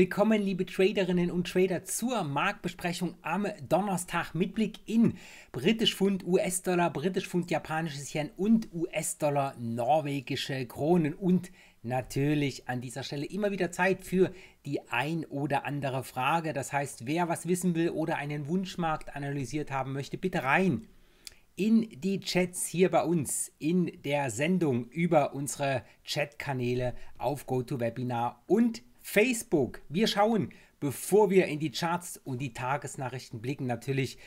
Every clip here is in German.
Willkommen, liebe Traderinnen und Trader, zur Marktbesprechung am Donnerstag mit Blick in Britisch Pfund, US-Dollar, Britisch Pfund, japanisches Yen und US-Dollar, norwegische Kronen und natürlich an dieser Stelle immer wieder Zeit für die ein oder andere Frage. Das heißt, wer was wissen will oder einen Wunschmarkt analysiert haben möchte, bitte rein in die Chats hier bei uns in der Sendung über unsere Chatkanäle auf GoToWebinar und Facebook. Wir schauen, bevor wir in die Charts und die Tagesnachrichten blicken, natürlich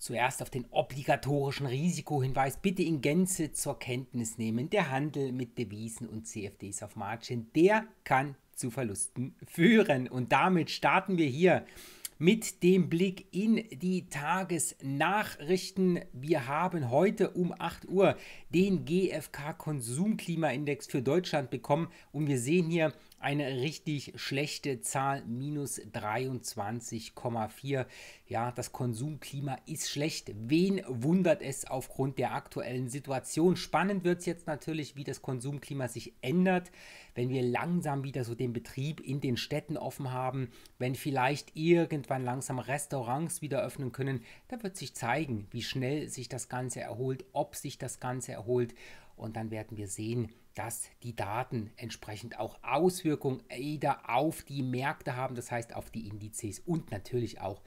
Zuerst auf den obligatorischen Risikohinweis bitte in Gänze zur Kenntnis nehmen. Der Handel mit Devisen und CFDs auf Margin, der kann zu Verlusten führen. Und damit starten wir hier mit dem Blick in die Tagesnachrichten. Wir haben heute um 8 Uhr den GfK Konsumklimaindex für Deutschland bekommen und wir sehen hier, eine richtig schlechte Zahl, minus 23,4. Ja, das Konsumklima ist schlecht. Wen wundert es aufgrund der aktuellen Situation? Spannend wird es jetzt natürlich, wie das Konsumklima sich ändert, wenn wir langsam wieder so den Betrieb in den Städten offen haben, wenn vielleicht irgendwann langsam Restaurants wieder öffnen können. Da wird sich zeigen, wie schnell sich das Ganze erholt, ob sich das Ganze erholt. Und dann werden wir sehen, dass die Daten entsprechend auch Auswirkungen äh, auf die Märkte haben, das heißt auf die Indizes und natürlich auch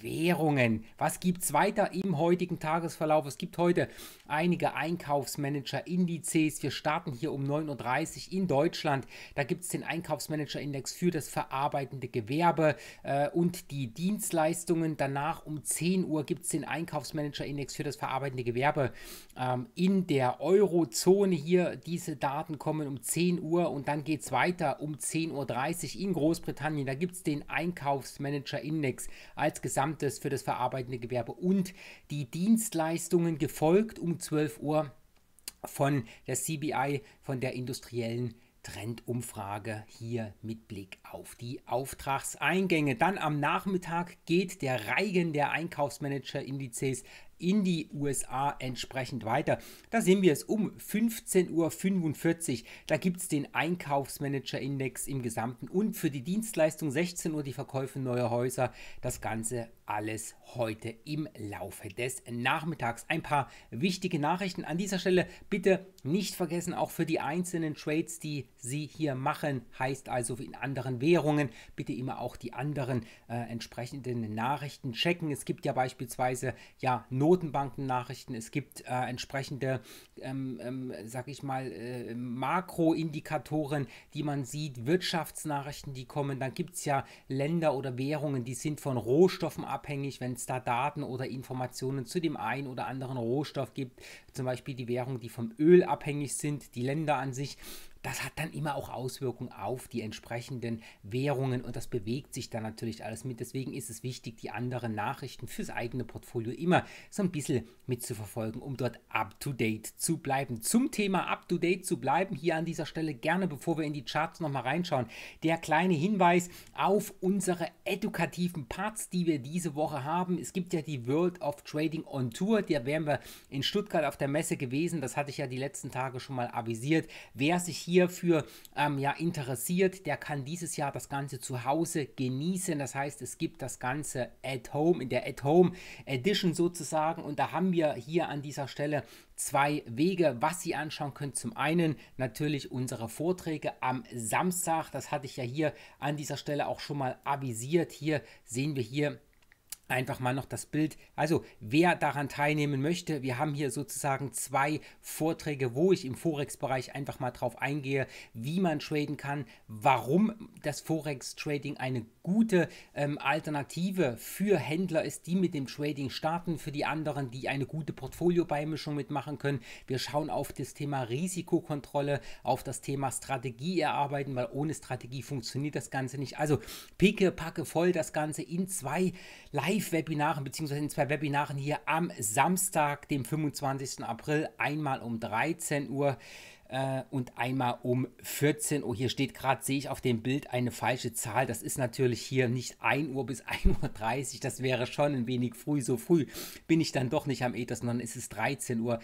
Währungen. Was gibt es weiter im heutigen Tagesverlauf? Es gibt heute einige Einkaufsmanager-Indizes. Wir starten hier um 9.30 Uhr in Deutschland. Da gibt es den Einkaufsmanager-Index für das verarbeitende Gewerbe äh, und die Dienstleistungen. Danach um 10 Uhr gibt es den Einkaufsmanager-Index für das verarbeitende Gewerbe ähm, in der Eurozone. Hier diese Daten kommen um 10 Uhr und dann geht es weiter um 10.30 Uhr in Großbritannien. Da gibt es den Einkaufsmanager-Index als gesagt Gesamtes für das verarbeitende Gewerbe und die Dienstleistungen gefolgt um 12 Uhr von der CBI, von der industriellen Trendumfrage hier mit Blick auf die Auftragseingänge. Dann am Nachmittag geht der Reigen der Einkaufsmanager-Indizes in die USA entsprechend weiter. Da sehen wir es um 15.45 Uhr. Da gibt es den Einkaufsmanager-Index im Gesamten und für die Dienstleistung 16 Uhr die Verkäufe neuer Häuser. Das Ganze alles heute im Laufe des Nachmittags. Ein paar wichtige Nachrichten an dieser Stelle. Bitte nicht vergessen, auch für die einzelnen Trades, die Sie hier machen, heißt also in anderen Währungen, bitte immer auch die anderen äh, entsprechenden Nachrichten checken. Es gibt ja beispielsweise ja Notenbanken-Nachrichten, es gibt äh, entsprechende, ähm, ähm, sag ich mal, äh, Makroindikatoren, die man sieht, Wirtschaftsnachrichten, die kommen. Dann gibt es ja Länder oder Währungen, die sind von Rohstoffen währungsabhängig, wenn es da Daten oder Informationen zu dem einen oder anderen Rohstoff gibt, zum Beispiel die Währung, die vom Öl abhängig sind, die Länder an sich das hat dann immer auch Auswirkungen auf die entsprechenden Währungen und das bewegt sich dann natürlich alles mit. Deswegen ist es wichtig, die anderen Nachrichten fürs eigene Portfolio immer so ein bisschen mitzuverfolgen, um dort up-to-date zu bleiben. Zum Thema up-to-date zu bleiben, hier an dieser Stelle gerne, bevor wir in die Charts nochmal reinschauen, der kleine Hinweis auf unsere edukativen Parts, die wir diese Woche haben. Es gibt ja die World of Trading on Tour, der wären wir in Stuttgart auf der Messe gewesen. Das hatte ich ja die letzten Tage schon mal avisiert. Wer sich hier hierfür ähm, ja, interessiert, der kann dieses Jahr das Ganze zu Hause genießen. Das heißt, es gibt das Ganze at home, in der at home Edition sozusagen. Und da haben wir hier an dieser Stelle zwei Wege, was Sie anschauen können. Zum einen natürlich unsere Vorträge am Samstag. Das hatte ich ja hier an dieser Stelle auch schon mal avisiert. Hier sehen wir hier einfach mal noch das Bild. Also wer daran teilnehmen möchte, wir haben hier sozusagen zwei Vorträge, wo ich im Forex-Bereich einfach mal drauf eingehe, wie man traden kann, warum das Forex-Trading eine gute ähm, Alternative für Händler ist, die mit dem Trading starten, für die anderen, die eine gute Portfolio-Beimischung mitmachen können. Wir schauen auf das Thema Risikokontrolle, auf das Thema Strategie erarbeiten, weil ohne Strategie funktioniert das Ganze nicht. Also picke, packe voll das Ganze in zwei Live Live-Webinaren beziehungsweise in zwei Webinaren hier am Samstag, dem 25. April, einmal um 13 Uhr äh, und einmal um 14 Uhr. Hier steht gerade, sehe ich auf dem Bild eine falsche Zahl. Das ist natürlich hier nicht 1 Uhr bis 1.30 Uhr. Das wäre schon ein wenig früh. So früh bin ich dann doch nicht am Ethos, sondern es ist 13 Uhr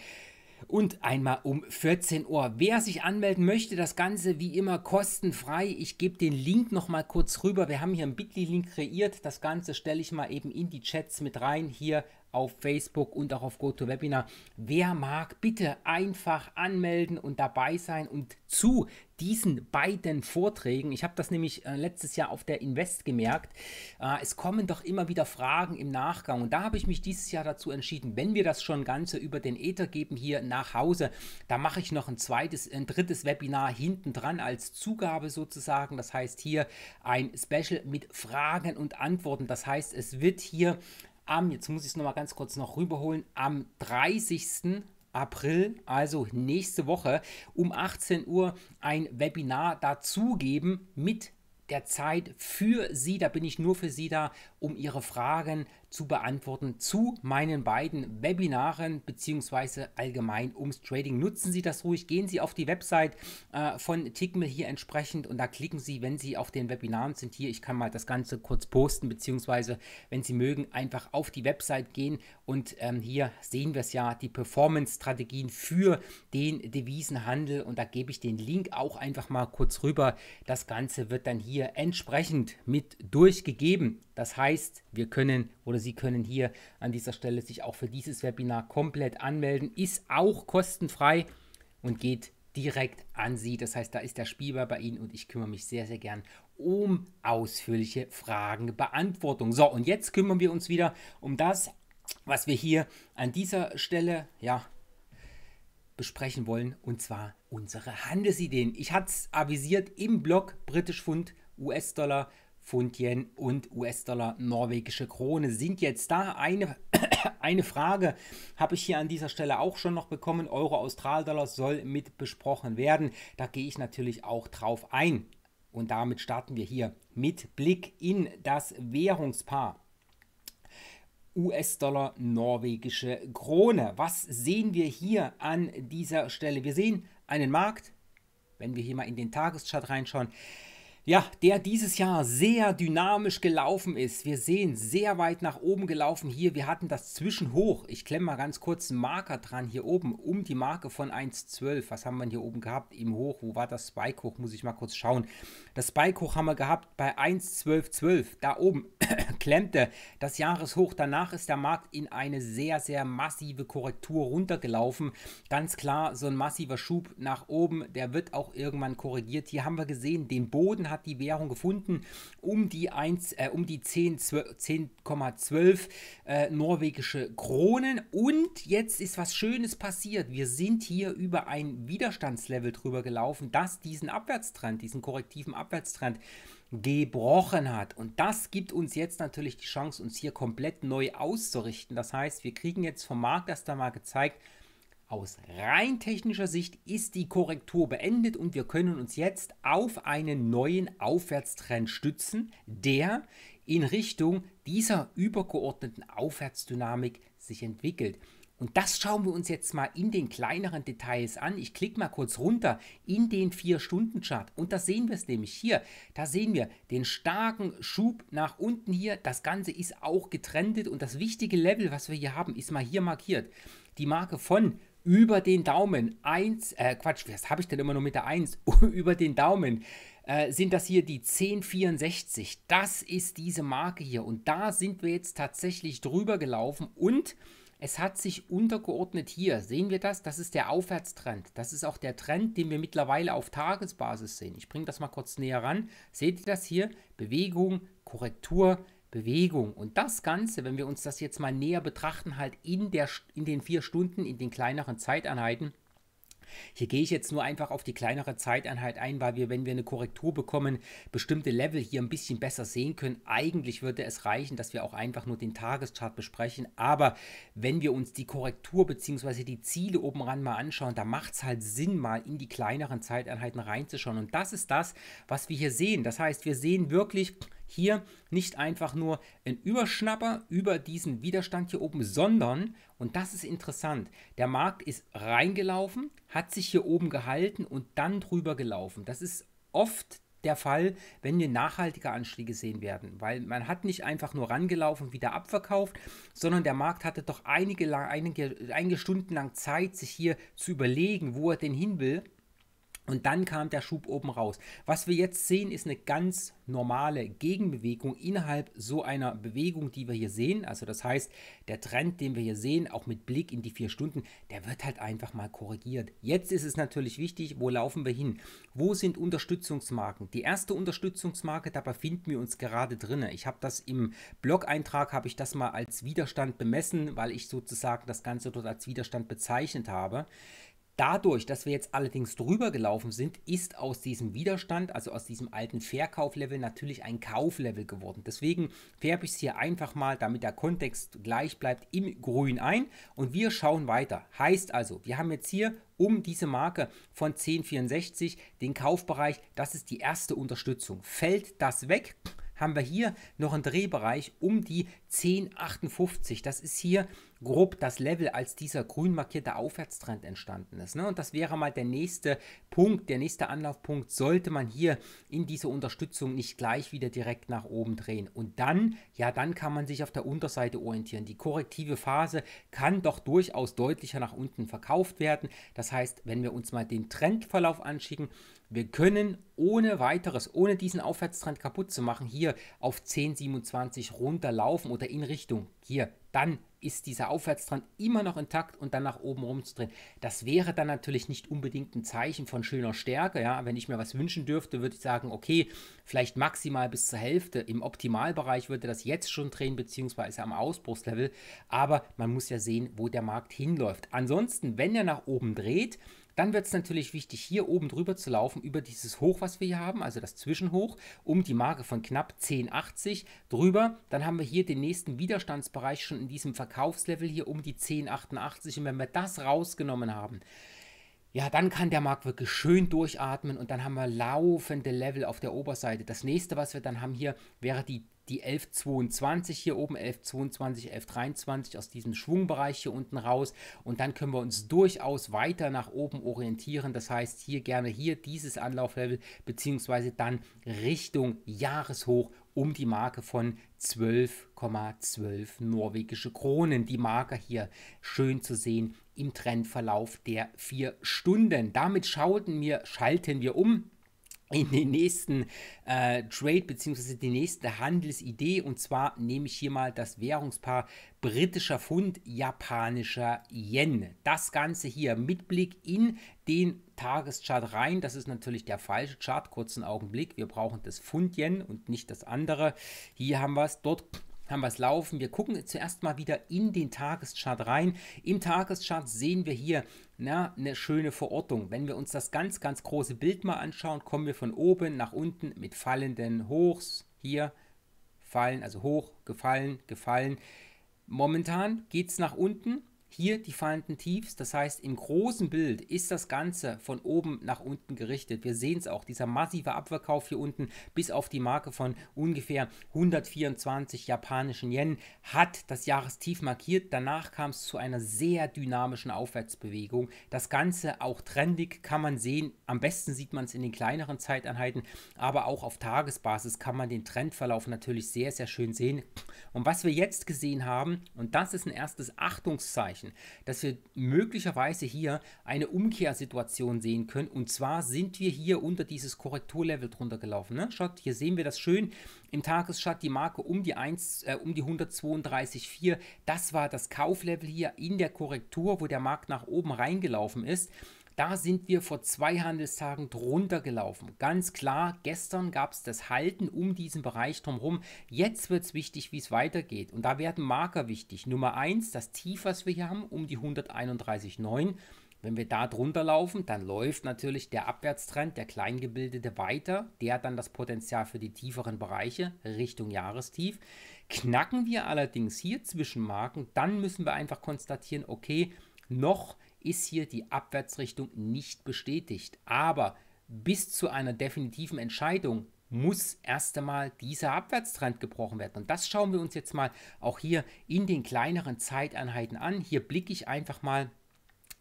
und einmal um 14 Uhr. Wer sich anmelden möchte, das Ganze wie immer kostenfrei. Ich gebe den Link nochmal kurz rüber. Wir haben hier einen Bitly-Link kreiert. Das Ganze stelle ich mal eben in die Chats mit rein. Hier auf Facebook und auch auf GoToWebinar. Wer mag, bitte einfach anmelden und dabei sein und zu diesen beiden Vorträgen. Ich habe das nämlich äh, letztes Jahr auf der Invest gemerkt. Äh, es kommen doch immer wieder Fragen im Nachgang und da habe ich mich dieses Jahr dazu entschieden, wenn wir das schon Ganze über den Ether geben hier nach Hause, da mache ich noch ein zweites, ein drittes Webinar hinten dran als Zugabe sozusagen. Das heißt hier ein Special mit Fragen und Antworten. Das heißt, es wird hier am, jetzt muss ich es nochmal ganz kurz noch rüberholen, am 30. April, also nächste Woche, um 18 Uhr ein Webinar dazugeben mit der Zeit für Sie. Da bin ich nur für Sie da, um Ihre Fragen zu zu beantworten zu meinen beiden Webinaren beziehungsweise allgemein ums Trading. Nutzen Sie das ruhig, gehen Sie auf die Website äh, von Tickmill hier entsprechend und da klicken Sie, wenn Sie auf den Webinaren sind hier, ich kann mal das Ganze kurz posten beziehungsweise wenn Sie mögen, einfach auf die Website gehen und ähm, hier sehen wir es ja, die Performance-Strategien für den Devisenhandel und da gebe ich den Link auch einfach mal kurz rüber. Das Ganze wird dann hier entsprechend mit durchgegeben. Das heißt, wir können oder Sie können hier an dieser Stelle sich auch für dieses Webinar komplett anmelden, ist auch kostenfrei und geht direkt an Sie. Das heißt, da ist der Spielball bei Ihnen und ich kümmere mich sehr, sehr gern um ausführliche Fragenbeantwortung. So, und jetzt kümmern wir uns wieder um das, was wir hier an dieser Stelle, ja, besprechen wollen, und zwar unsere Handelsideen. Ich hatte es avisiert im Blog Britisch Pfund, US-Dollar, Pfund, Yen und US-Dollar, norwegische Krone sind jetzt da. Eine, eine Frage habe ich hier an dieser Stelle auch schon noch bekommen. Euro, Australdollar soll mit besprochen werden. Da gehe ich natürlich auch drauf ein. Und damit starten wir hier mit Blick in das Währungspaar. US-Dollar, norwegische Krone. Was sehen wir hier an dieser Stelle? Wir sehen einen Markt, wenn wir hier mal in den Tageschart reinschauen, ja, der dieses Jahr sehr dynamisch gelaufen ist. Wir sehen, sehr weit nach oben gelaufen hier. Wir hatten das Zwischenhoch. Ich klemme mal ganz kurz einen Marker dran hier oben, um die Marke von 1,12. Was haben wir hier oben gehabt im Hoch? Wo war das Spike-Hoch? Muss ich mal kurz schauen. Das Bike hoch haben wir gehabt bei 1,12,12. Da oben klemmte das Jahreshoch. Danach ist der Markt in eine sehr, sehr massive Korrektur runtergelaufen. Ganz klar, so ein massiver Schub nach oben, der wird auch irgendwann korrigiert. Hier haben wir gesehen, den Boden hat die Währung gefunden um die 1, äh, um die 10,12 10, 12, äh, norwegische Kronen. Und jetzt ist was Schönes passiert. Wir sind hier über ein Widerstandslevel drüber gelaufen, das diesen Abwärtstrend, diesen korrektiven Abwärtstrend, Abwärtstrend gebrochen hat. Und das gibt uns jetzt natürlich die Chance, uns hier komplett neu auszurichten. Das heißt, wir kriegen jetzt vom Markt erst einmal gezeigt, aus rein technischer Sicht ist die Korrektur beendet und wir können uns jetzt auf einen neuen Aufwärtstrend stützen, der in Richtung dieser übergeordneten Aufwärtsdynamik sich entwickelt. Und das schauen wir uns jetzt mal in den kleineren Details an. Ich klicke mal kurz runter in den 4-Stunden-Chart und da sehen wir es nämlich hier. Da sehen wir den starken Schub nach unten hier. Das Ganze ist auch getrendet und das wichtige Level, was wir hier haben, ist mal hier markiert. Die Marke von über den Daumen 1, äh Quatsch, was habe ich denn immer nur mit der 1? über den Daumen äh, sind das hier die 1064. Das ist diese Marke hier und da sind wir jetzt tatsächlich drüber gelaufen und... Es hat sich untergeordnet hier. Sehen wir das? Das ist der Aufwärtstrend. Das ist auch der Trend, den wir mittlerweile auf Tagesbasis sehen. Ich bringe das mal kurz näher ran. Seht ihr das hier? Bewegung, Korrektur, Bewegung. Und das Ganze, wenn wir uns das jetzt mal näher betrachten, halt in, der, in den vier Stunden, in den kleineren Zeiteinheiten, hier gehe ich jetzt nur einfach auf die kleinere Zeiteinheit ein, weil wir, wenn wir eine Korrektur bekommen, bestimmte Level hier ein bisschen besser sehen können. Eigentlich würde es reichen, dass wir auch einfach nur den Tageschart besprechen. Aber wenn wir uns die Korrektur bzw. die Ziele oben ran mal anschauen, da macht es halt Sinn, mal in die kleineren Zeiteinheiten reinzuschauen. Und das ist das, was wir hier sehen. Das heißt, wir sehen wirklich hier nicht einfach nur ein Überschnapper über diesen Widerstand hier oben, sondern, und das ist interessant, der Markt ist reingelaufen, hat sich hier oben gehalten und dann drüber gelaufen. Das ist oft der Fall, wenn wir nachhaltige Anstiege sehen werden, weil man hat nicht einfach nur rangelaufen und wieder abverkauft, sondern der Markt hatte doch einige, einige, einige Stunden lang Zeit, sich hier zu überlegen, wo er denn hin will und dann kam der Schub oben raus. Was wir jetzt sehen, ist eine ganz normale Gegenbewegung innerhalb so einer Bewegung, die wir hier sehen. Also das heißt, der Trend, den wir hier sehen, auch mit Blick in die vier Stunden, der wird halt einfach mal korrigiert. Jetzt ist es natürlich wichtig, wo laufen wir hin? Wo sind Unterstützungsmarken? Die erste Unterstützungsmarke, da befinden wir uns gerade drin. Ich habe das im Blog-Eintrag, habe ich das mal als Widerstand bemessen, weil ich sozusagen das Ganze dort als Widerstand bezeichnet habe. Dadurch, dass wir jetzt allerdings drüber gelaufen sind, ist aus diesem Widerstand, also aus diesem alten Verkauflevel, natürlich ein Kauflevel geworden. Deswegen färbe ich es hier einfach mal, damit der Kontext gleich bleibt, im Grün ein und wir schauen weiter. Heißt also, wir haben jetzt hier um diese Marke von 1064 den Kaufbereich, das ist die erste Unterstützung. Fällt das weg, haben wir hier noch einen Drehbereich um die 1058. Das ist hier grob das Level, als dieser grün markierte Aufwärtstrend entstanden ist. Ne? Und das wäre mal der nächste Punkt, der nächste Anlaufpunkt, sollte man hier in diese Unterstützung nicht gleich wieder direkt nach oben drehen. Und dann, ja, dann kann man sich auf der Unterseite orientieren. Die korrektive Phase kann doch durchaus deutlicher nach unten verkauft werden. Das heißt, wenn wir uns mal den Trendverlauf anschicken, wir können ohne weiteres, ohne diesen Aufwärtstrend kaputt zu machen, hier auf 10,27 runterlaufen oder in Richtung hier. Dann ist dieser Aufwärtstrend immer noch intakt und dann nach oben rumzudrehen. Das wäre dann natürlich nicht unbedingt ein Zeichen von schöner Stärke. Ja? Wenn ich mir was wünschen dürfte, würde ich sagen, okay, vielleicht maximal bis zur Hälfte. Im Optimalbereich würde das jetzt schon drehen, beziehungsweise am Ausbruchslevel. Aber man muss ja sehen, wo der Markt hinläuft. Ansonsten, wenn er nach oben dreht, dann wird es natürlich wichtig, hier oben drüber zu laufen, über dieses Hoch, was wir hier haben, also das Zwischenhoch, um die Marke von knapp 10,80 drüber. Dann haben wir hier den nächsten Widerstandsbereich schon in diesem Verkaufslevel hier um die 10,88. Und wenn wir das rausgenommen haben, ja, dann kann der Markt wirklich schön durchatmen und dann haben wir laufende Level auf der Oberseite. Das nächste, was wir dann haben hier, wäre die die 1122 hier oben, 1122, 1123 aus diesem Schwungbereich hier unten raus und dann können wir uns durchaus weiter nach oben orientieren. Das heißt, hier gerne hier dieses Anlauflevel beziehungsweise dann Richtung Jahreshoch um die Marke von 12,12 12 norwegische Kronen. Die Marke hier schön zu sehen im Trendverlauf der vier Stunden. Damit schalten wir, schalten wir um in den nächsten äh, Trade bzw. die nächste Handelsidee. Und zwar nehme ich hier mal das Währungspaar britischer Pfund, japanischer Yen. Das Ganze hier mit Blick in den Tageschart rein. Das ist natürlich der falsche Chart. Kurzen Augenblick. Wir brauchen das Pfund Yen und nicht das andere. Hier haben wir es. Dort haben wir es laufen. Wir gucken zuerst mal wieder in den Tageschart rein. Im Tageschart sehen wir hier na, eine schöne Verortung. Wenn wir uns das ganz, ganz große Bild mal anschauen, kommen wir von oben nach unten mit fallenden Hochs. Hier fallen, also hoch, gefallen, gefallen. Momentan geht es nach unten hier die fallenden Tiefs. Das heißt, im großen Bild ist das Ganze von oben nach unten gerichtet. Wir sehen es auch, dieser massive Abverkauf hier unten bis auf die Marke von ungefähr 124 japanischen Yen hat das Jahrestief markiert. Danach kam es zu einer sehr dynamischen Aufwärtsbewegung. Das Ganze auch trendig kann man sehen. Am besten sieht man es in den kleineren Zeiteinheiten, aber auch auf Tagesbasis kann man den Trendverlauf natürlich sehr, sehr schön sehen. Und was wir jetzt gesehen haben, und das ist ein erstes Achtungszeichen, Anführungszeichen, dass wir möglicherweise hier eine Umkehrsituation sehen können. Und zwar sind wir hier unter dieses Korrekturlevel drunter gelaufen. Ne? Schaut, hier sehen wir das schön im Tagesschart, die Marke um die 1, äh, um die 132,4. Das war das Kauflevel hier in der Korrektur, wo der Markt nach oben reingelaufen ist. Da sind wir vor zwei Handelstagen drunter gelaufen. Ganz klar, gestern gab es das Halten um diesen Bereich drumherum. Jetzt wird es wichtig, wie es weitergeht. Und da werden Marker wichtig. Nummer 1, das Tief, was wir hier haben, um die 131,9. Wenn wir da drunter laufen, dann läuft natürlich der Abwärtstrend, der Kleingebildete weiter. Der hat dann das Potenzial für die tieferen Bereiche Richtung Jahrestief. Knacken wir allerdings hier zwischen Marken, dann müssen wir einfach konstatieren, okay, noch ist hier die Abwärtsrichtung nicht bestätigt. Aber bis zu einer definitiven Entscheidung muss erst einmal dieser Abwärtstrend gebrochen werden. Und das schauen wir uns jetzt mal auch hier in den kleineren Zeiteinheiten an. Hier blicke ich einfach mal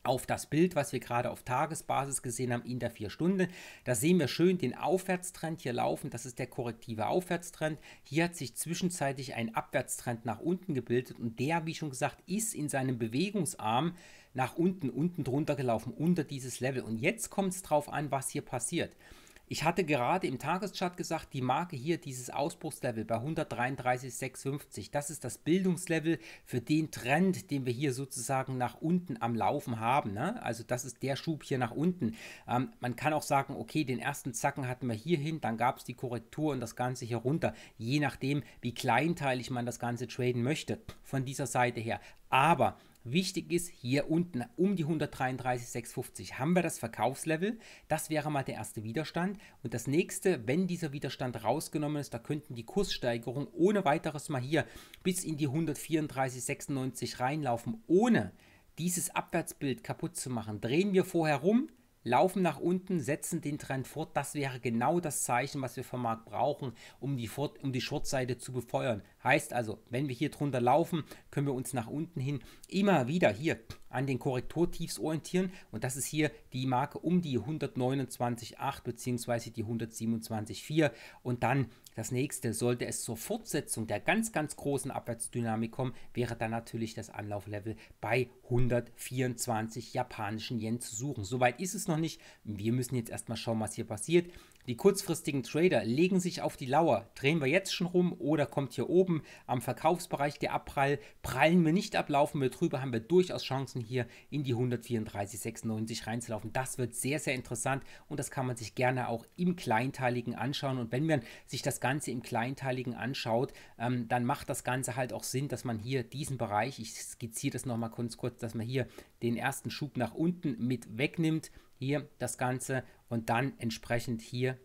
auf das Bild, was wir gerade auf Tagesbasis gesehen haben in der 4 Stunden. Da sehen wir schön den Aufwärtstrend hier laufen. Das ist der korrektive Aufwärtstrend. Hier hat sich zwischenzeitlich ein Abwärtstrend nach unten gebildet und der, wie schon gesagt, ist in seinem Bewegungsarm nach unten, unten drunter gelaufen, unter dieses Level. Und jetzt kommt es drauf an, was hier passiert. Ich hatte gerade im Tageschart gesagt, die Marke hier, dieses Ausbruchslevel bei 133,650, das ist das Bildungslevel für den Trend, den wir hier sozusagen nach unten am Laufen haben. Ne? Also das ist der Schub hier nach unten. Ähm, man kann auch sagen, okay, den ersten Zacken hatten wir hierhin, dann gab es die Korrektur und das Ganze hier runter, je nachdem, wie kleinteilig man das Ganze traden möchte von dieser Seite her. Aber Wichtig ist, hier unten um die 133,650 haben wir das Verkaufslevel. Das wäre mal der erste Widerstand. Und das nächste, wenn dieser Widerstand rausgenommen ist, da könnten die Kurssteigerungen ohne weiteres mal hier bis in die 134,96 reinlaufen, ohne dieses Abwärtsbild kaputt zu machen. Drehen wir vorher rum, laufen nach unten, setzen den Trend fort. Das wäre genau das Zeichen, was wir vom Markt brauchen, um die, fort, um die Shortseite zu befeuern. Heißt also, wenn wir hier drunter laufen, können wir uns nach unten hin immer wieder hier an den Korrekturtiefs orientieren und das ist hier die Marke um die 129,8 bzw. die 127,4 und dann das nächste, sollte es zur Fortsetzung der ganz, ganz großen Abwärtsdynamik kommen, wäre dann natürlich das Anlauflevel bei 124 japanischen Yen zu suchen. Soweit ist es noch nicht. Wir müssen jetzt erstmal schauen, was hier passiert. Die kurzfristigen Trader legen sich auf die Lauer. Drehen wir jetzt schon rum oder kommt hier oben am Verkaufsbereich der Abprall? Prallen wir nicht ab, laufen wir drüber, haben wir durchaus Chancen hier in die 134,96 reinzulaufen. Das wird sehr, sehr interessant und das kann man sich gerne auch im Kleinteiligen anschauen. Und wenn man sich das Ganze im Kleinteiligen anschaut, ähm, dann macht das Ganze halt auch Sinn, dass man hier diesen Bereich, ich skizziere das nochmal kurz, kurz, dass man hier den ersten Schub nach unten mit wegnimmt hier das Ganze und dann entsprechend hier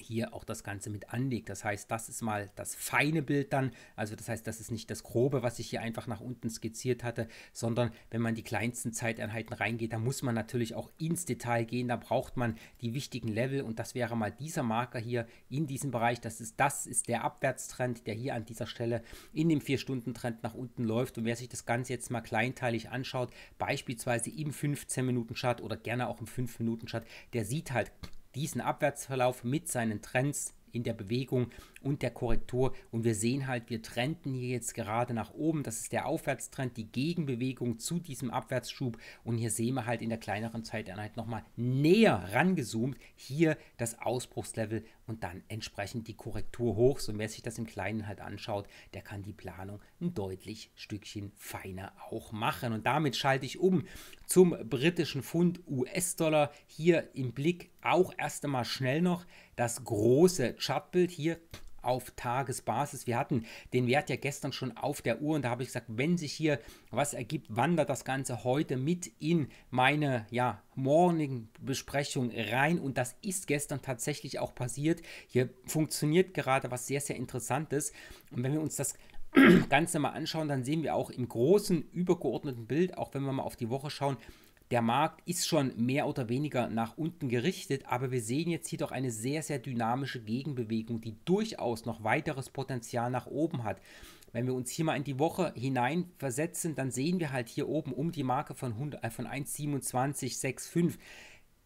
hier auch das Ganze mit anlegt. Das heißt, das ist mal das feine Bild dann. Also das heißt, das ist nicht das grobe, was ich hier einfach nach unten skizziert hatte, sondern wenn man die kleinsten Zeiteinheiten reingeht, da muss man natürlich auch ins Detail gehen. Da braucht man die wichtigen Level und das wäre mal dieser Marker hier in diesem Bereich. Das ist, das ist der Abwärtstrend, der hier an dieser Stelle in dem 4-Stunden-Trend nach unten läuft. Und wer sich das Ganze jetzt mal kleinteilig anschaut, beispielsweise im 15-Minuten-Chart oder gerne auch im 5-Minuten-Chart, der sieht halt diesen Abwärtsverlauf mit seinen Trends in der Bewegung und der Korrektur. Und wir sehen halt, wir trennten hier jetzt gerade nach oben. Das ist der Aufwärtstrend, die Gegenbewegung zu diesem Abwärtsschub. Und hier sehen wir halt in der kleineren Zeiteinheit nochmal näher rangezoomt. Hier das Ausbruchslevel und dann entsprechend die Korrektur hoch. So wer sich das im Kleinen halt anschaut, der kann die Planung ein deutlich Stückchen feiner auch machen. Und damit schalte ich um zum britischen Pfund US-Dollar. Hier im Blick auch erst einmal schnell noch das große Chartbild hier auf Tagesbasis. Wir hatten den Wert ja gestern schon auf der Uhr und da habe ich gesagt, wenn sich hier was ergibt, wandert das Ganze heute mit in meine ja, Morning-Besprechung rein und das ist gestern tatsächlich auch passiert. Hier funktioniert gerade was sehr, sehr Interessantes und wenn wir uns das Ganze mal anschauen, dann sehen wir auch im großen übergeordneten Bild, auch wenn wir mal auf die Woche schauen, der Markt ist schon mehr oder weniger nach unten gerichtet, aber wir sehen jetzt hier doch eine sehr, sehr dynamische Gegenbewegung, die durchaus noch weiteres Potenzial nach oben hat. Wenn wir uns hier mal in die Woche hinein versetzen, dann sehen wir halt hier oben um die Marke von, äh, von 1,2765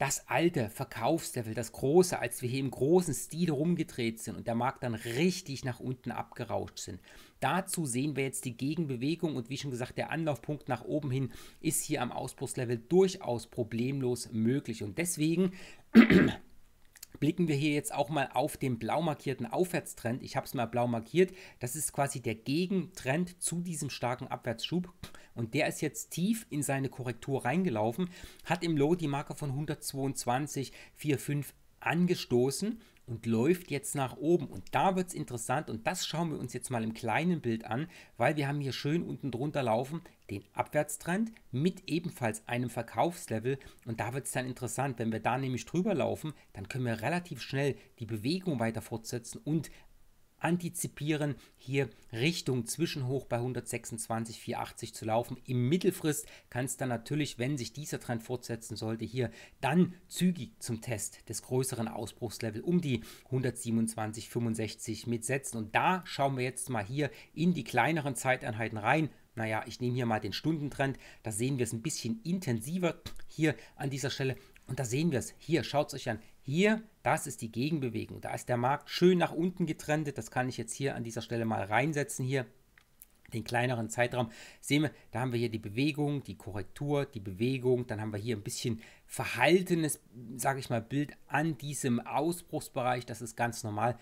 das alte Verkaufslevel, das große, als wir hier im großen Stil rumgedreht sind und der Markt dann richtig nach unten abgerauscht sind. Dazu sehen wir jetzt die Gegenbewegung und wie schon gesagt, der Anlaufpunkt nach oben hin ist hier am Ausbruchslevel durchaus problemlos möglich und deswegen blicken wir hier jetzt auch mal auf den blau markierten Aufwärtstrend. Ich habe es mal blau markiert. Das ist quasi der Gegentrend zu diesem starken Abwärtsschub. Und der ist jetzt tief in seine Korrektur reingelaufen, hat im Low die Marke von 122,45 angestoßen und läuft jetzt nach oben. Und da wird es interessant und das schauen wir uns jetzt mal im kleinen Bild an, weil wir haben hier schön unten drunter laufen den Abwärtstrend mit ebenfalls einem Verkaufslevel und da wird es dann interessant, wenn wir da nämlich drüber laufen, dann können wir relativ schnell die Bewegung weiter fortsetzen und antizipieren, hier Richtung Zwischenhoch bei 126,480 zu laufen. Im Mittelfrist kann es dann natürlich, wenn sich dieser Trend fortsetzen sollte, hier dann zügig zum Test des größeren Ausbruchslevels um die 127,65 mitsetzen. Und da schauen wir jetzt mal hier in die kleineren Zeiteinheiten rein naja, ich nehme hier mal den Stundentrend, da sehen wir es ein bisschen intensiver hier an dieser Stelle. Und da sehen wir es. Hier, schaut es euch an. Hier, das ist die Gegenbewegung. Da ist der Markt schön nach unten getrendet. Das kann ich jetzt hier an dieser Stelle mal reinsetzen. Hier den kleineren Zeitraum sehen wir, da haben wir hier die Bewegung, die Korrektur, die Bewegung, dann haben wir hier ein bisschen verhaltenes, sage ich mal, Bild an diesem Ausbruchsbereich, das ist ganz normal.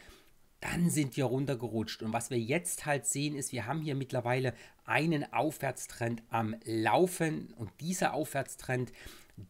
Dann sind wir runtergerutscht und was wir jetzt halt sehen ist, wir haben hier mittlerweile einen Aufwärtstrend am Laufen und dieser Aufwärtstrend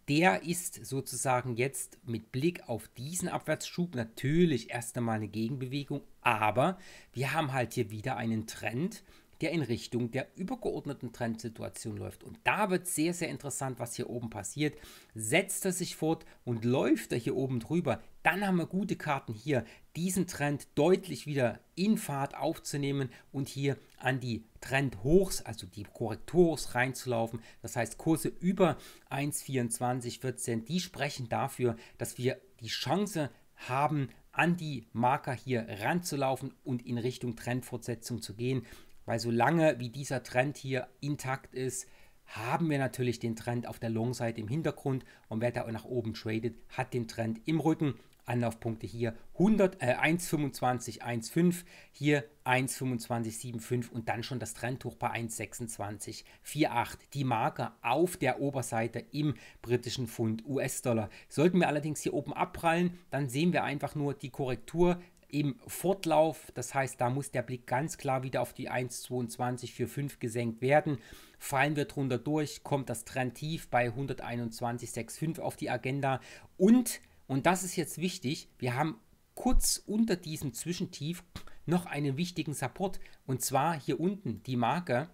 der ist sozusagen jetzt mit Blick auf diesen Abwärtsschub natürlich erst einmal eine Gegenbewegung, aber wir haben halt hier wieder einen Trend, der in Richtung der übergeordneten Trendsituation läuft. Und da wird sehr, sehr interessant, was hier oben passiert. Setzt er sich fort und läuft er hier oben drüber, dann haben wir gute Karten hier, diesen Trend deutlich wieder in Fahrt aufzunehmen und hier an die Trendhochs, also die Korrekturhochs reinzulaufen. Das heißt, Kurse über 1,24, 14, die sprechen dafür, dass wir die Chance haben, an die Marker hier ranzulaufen und in Richtung Trendfortsetzung zu gehen. Weil solange wie dieser Trend hier intakt ist, haben wir natürlich den Trend auf der Long-Seite im Hintergrund und wer da nach oben tradet, hat den Trend im Rücken. Anlaufpunkte hier 100, äh, 1,25, 1,5, hier 1,25,75 und dann schon das Trendtuch bei 1,26,48. Die Marke auf der Oberseite im britischen Pfund US-Dollar. Sollten wir allerdings hier oben abprallen, dann sehen wir einfach nur die Korrektur im Fortlauf. Das heißt, da muss der Blick ganz klar wieder auf die 1,2245 gesenkt werden. Fallen wir drunter durch, kommt das Trendtief bei 121,65 auf die Agenda. Und, und das ist jetzt wichtig, wir haben kurz unter diesem Zwischentief noch einen wichtigen Support. Und zwar hier unten die Marke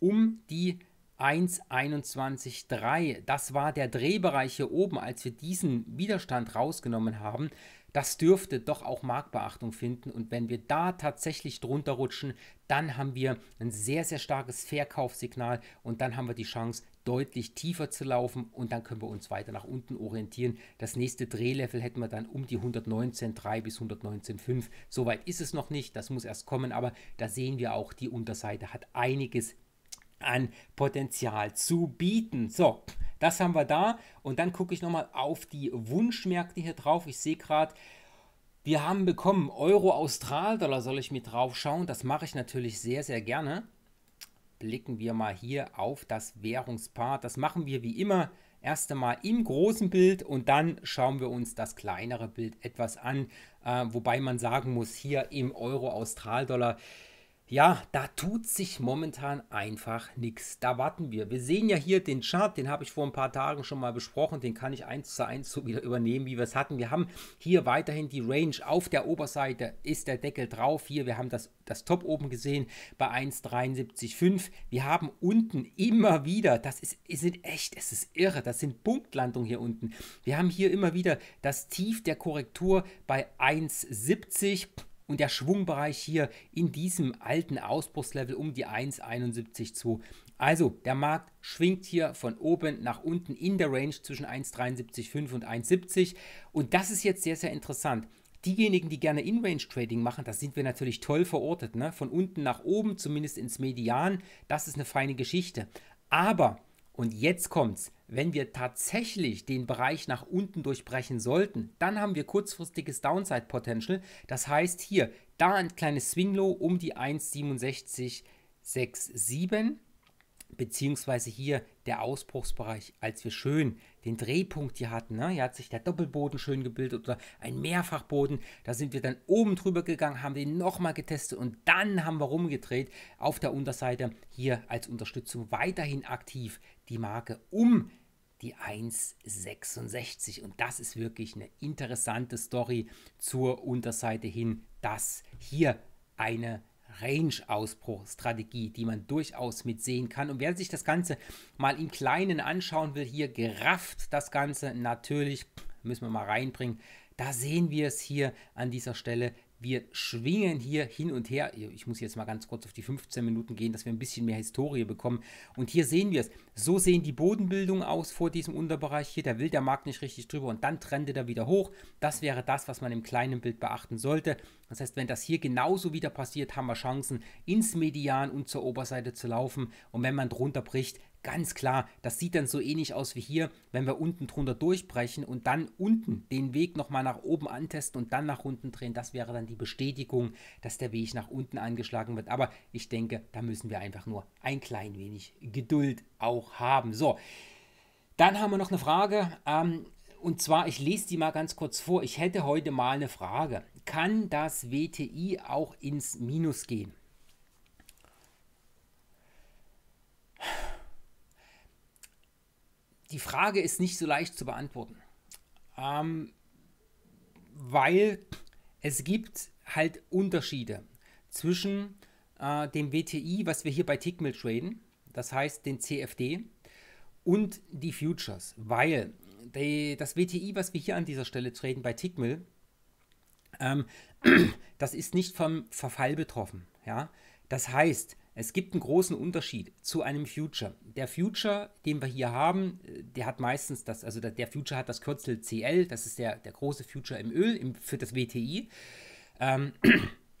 um die 1,21,3. Das war der Drehbereich hier oben, als wir diesen Widerstand rausgenommen haben das dürfte doch auch Marktbeachtung finden. Und wenn wir da tatsächlich drunter rutschen, dann haben wir ein sehr, sehr starkes Verkaufssignal und dann haben wir die Chance, deutlich tiefer zu laufen und dann können wir uns weiter nach unten orientieren. Das nächste Drehlevel hätten wir dann um die 119,3 bis 119,5. Soweit ist es noch nicht, das muss erst kommen, aber da sehen wir auch, die Unterseite hat einiges an Potenzial zu bieten. So, das haben wir da. Und dann gucke ich nochmal auf die Wunschmärkte hier drauf. Ich sehe gerade, wir haben bekommen Euro, austral dollar soll ich mir drauf schauen. Das mache ich natürlich sehr, sehr gerne. Blicken wir mal hier auf das Währungspaar. Das machen wir wie immer erst einmal im großen Bild und dann schauen wir uns das kleinere Bild etwas an. Äh, wobei man sagen muss, hier im Euro, Australdollar, äh, ja, da tut sich momentan einfach nichts. Da warten wir. Wir sehen ja hier den Chart, den habe ich vor ein paar Tagen schon mal besprochen. Den kann ich eins zu eins so wieder übernehmen, wie wir es hatten. Wir haben hier weiterhin die Range. Auf der Oberseite ist der Deckel drauf. Hier, wir haben das, das Top oben gesehen bei 1,73,5. Wir haben unten immer wieder, das ist, sind echt, es ist irre, das sind Punktlandungen hier unten. Wir haben hier immer wieder das Tief der Korrektur bei 1,70 und der Schwungbereich hier in diesem alten Ausbruchslevel um die 1,71,2. Also der Markt schwingt hier von oben nach unten in der Range zwischen 1,73,5 und 1,70. Und das ist jetzt sehr, sehr interessant. Diejenigen, die gerne In-Range-Trading machen, da sind wir natürlich toll verortet. Ne? Von unten nach oben, zumindest ins Median, das ist eine feine Geschichte. Aber, und jetzt kommt's, wenn wir tatsächlich den Bereich nach unten durchbrechen sollten, dann haben wir kurzfristiges Downside Potential. Das heißt hier, da ein kleines Swing Low um die 1,6767 beziehungsweise hier der Ausbruchsbereich, als wir schön den Drehpunkt hier hatten. Ne? Hier hat sich der Doppelboden schön gebildet oder ein Mehrfachboden. Da sind wir dann oben drüber gegangen, haben den nochmal getestet und dann haben wir rumgedreht auf der Unterseite hier als Unterstützung weiterhin aktiv die Marke um die 1,66 und das ist wirklich eine interessante Story zur Unterseite hin, dass hier eine Range-Ausbruchstrategie, die man durchaus mitsehen kann. Und wer sich das Ganze mal im Kleinen anschauen will, hier gerafft das Ganze natürlich, müssen wir mal reinbringen. Da sehen wir es hier an dieser Stelle wir schwingen hier hin und her. Ich muss jetzt mal ganz kurz auf die 15 Minuten gehen, dass wir ein bisschen mehr Historie bekommen. Und hier sehen wir es. So sehen die Bodenbildungen aus vor diesem Unterbereich hier. Da will der Markt nicht richtig drüber und dann trendet er wieder hoch. Das wäre das, was man im kleinen Bild beachten sollte. Das heißt, wenn das hier genauso wieder passiert, haben wir Chancen, ins Median und zur Oberseite zu laufen. Und wenn man drunter bricht, Ganz klar, das sieht dann so ähnlich aus wie hier, wenn wir unten drunter durchbrechen und dann unten den Weg nochmal nach oben antesten und dann nach unten drehen. Das wäre dann die Bestätigung, dass der Weg nach unten angeschlagen wird. Aber ich denke, da müssen wir einfach nur ein klein wenig Geduld auch haben. So, dann haben wir noch eine Frage. Ähm, und zwar, ich lese die mal ganz kurz vor. Ich hätte heute mal eine Frage. Kann das WTI auch ins Minus gehen? die Frage ist nicht so leicht zu beantworten. Ähm, weil es gibt halt Unterschiede zwischen äh, dem WTI, was wir hier bei Tickmill traden, das heißt den CFD, und die Futures, weil die, das WTI, was wir hier an dieser Stelle traden bei Tickmill, ähm, das ist nicht vom Verfall betroffen. Ja? Das heißt, es gibt einen großen Unterschied zu einem Future. Der Future, den wir hier haben, äh, der hat meistens das, also der Future hat das Kürzel CL, das ist der, der große Future im Öl im, für das WTI. Ähm,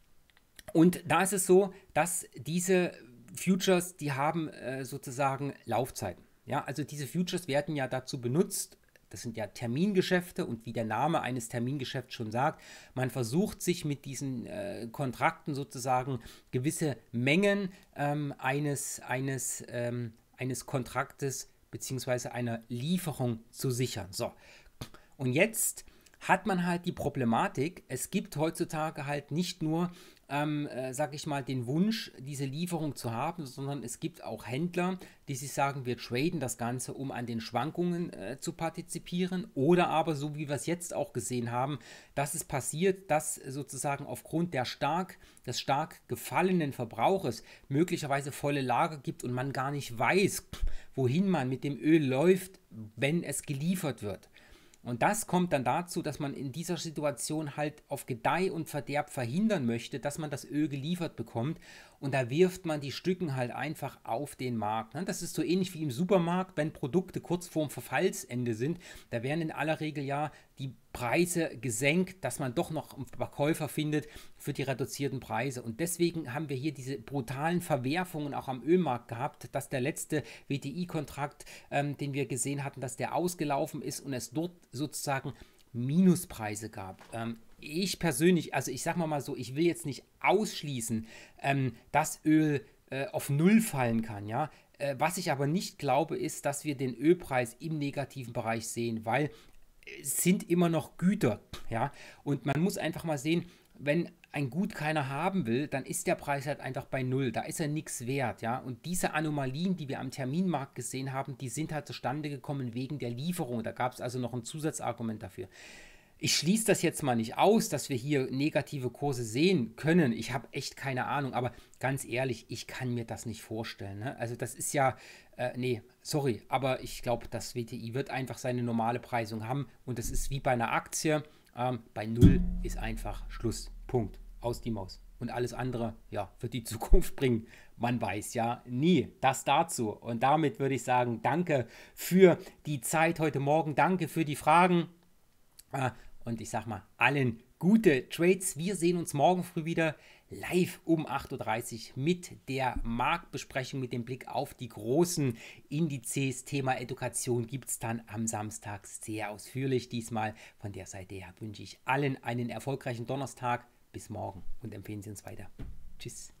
und da ist es so, dass diese Futures, die haben äh, sozusagen Laufzeiten. Ja, also diese Futures werden ja dazu benutzt, das sind ja Termingeschäfte und wie der Name eines Termingeschäfts schon sagt, man versucht sich mit diesen äh, Kontrakten sozusagen gewisse Mengen ähm, eines, eines, ähm, eines Kontraktes bzw. einer Lieferung zu sichern. So, und jetzt hat man halt die Problematik, es gibt heutzutage halt nicht nur, ähm, äh, sag ich mal, den Wunsch, diese Lieferung zu haben, sondern es gibt auch Händler, die sich sagen, wir traden das Ganze, um an den Schwankungen äh, zu partizipieren. Oder aber, so wie wir es jetzt auch gesehen haben, dass es passiert, dass sozusagen aufgrund der stark, des stark gefallenen Verbrauches möglicherweise volle Lager gibt und man gar nicht weiß, wohin man mit dem Öl läuft, wenn es geliefert wird. Und das kommt dann dazu, dass man in dieser Situation halt auf Gedeih und Verderb verhindern möchte, dass man das Öl geliefert bekommt und da wirft man die Stücken halt einfach auf den Markt. Ne? Das ist so ähnlich wie im Supermarkt, wenn Produkte kurz vorm Verfallsende sind, da werden in aller Regel ja die Preise gesenkt, dass man doch noch Verkäufer findet für die reduzierten Preise. Und deswegen haben wir hier diese brutalen Verwerfungen auch am Ölmarkt gehabt, dass der letzte WTI-Kontrakt, ähm, den wir gesehen hatten, dass der ausgelaufen ist und es dort sozusagen Minuspreise gab. Ähm, ich persönlich, also ich sag mal mal so, ich will jetzt nicht ausschließen, ähm, dass Öl äh, auf Null fallen kann, ja. Äh, was ich aber nicht glaube, ist, dass wir den Ölpreis im negativen Bereich sehen, weil äh, es sind immer noch Güter, ja. Und man muss einfach mal sehen, wenn ein Gut keiner haben will, dann ist der Preis halt einfach bei Null. Da ist er nichts wert, ja. Und diese Anomalien, die wir am Terminmarkt gesehen haben, die sind halt zustande gekommen wegen der Lieferung. Da gab es also noch ein Zusatzargument dafür. Ich schließe das jetzt mal nicht aus, dass wir hier negative Kurse sehen können. Ich habe echt keine Ahnung, aber ganz ehrlich, ich kann mir das nicht vorstellen. Ne? Also das ist ja, äh, nee, sorry, aber ich glaube, das WTI wird einfach seine normale Preisung haben und das ist wie bei einer Aktie. Ähm, bei Null ist einfach Schluss. Punkt aus die Maus. Und alles andere, ja, wird die Zukunft bringen. Man weiß ja nie. Das dazu. Und damit würde ich sagen, danke für die Zeit heute Morgen. Danke für die Fragen. Äh, und ich sag mal, allen gute Trades. Wir sehen uns morgen früh wieder live um 8.30 Uhr mit der Marktbesprechung mit dem Blick auf die großen Indizes. Thema Education gibt es dann am Samstag sehr ausführlich. Diesmal von der Seite her wünsche ich allen einen erfolgreichen Donnerstag bis morgen und empfehlen Sie uns weiter. Tschüss.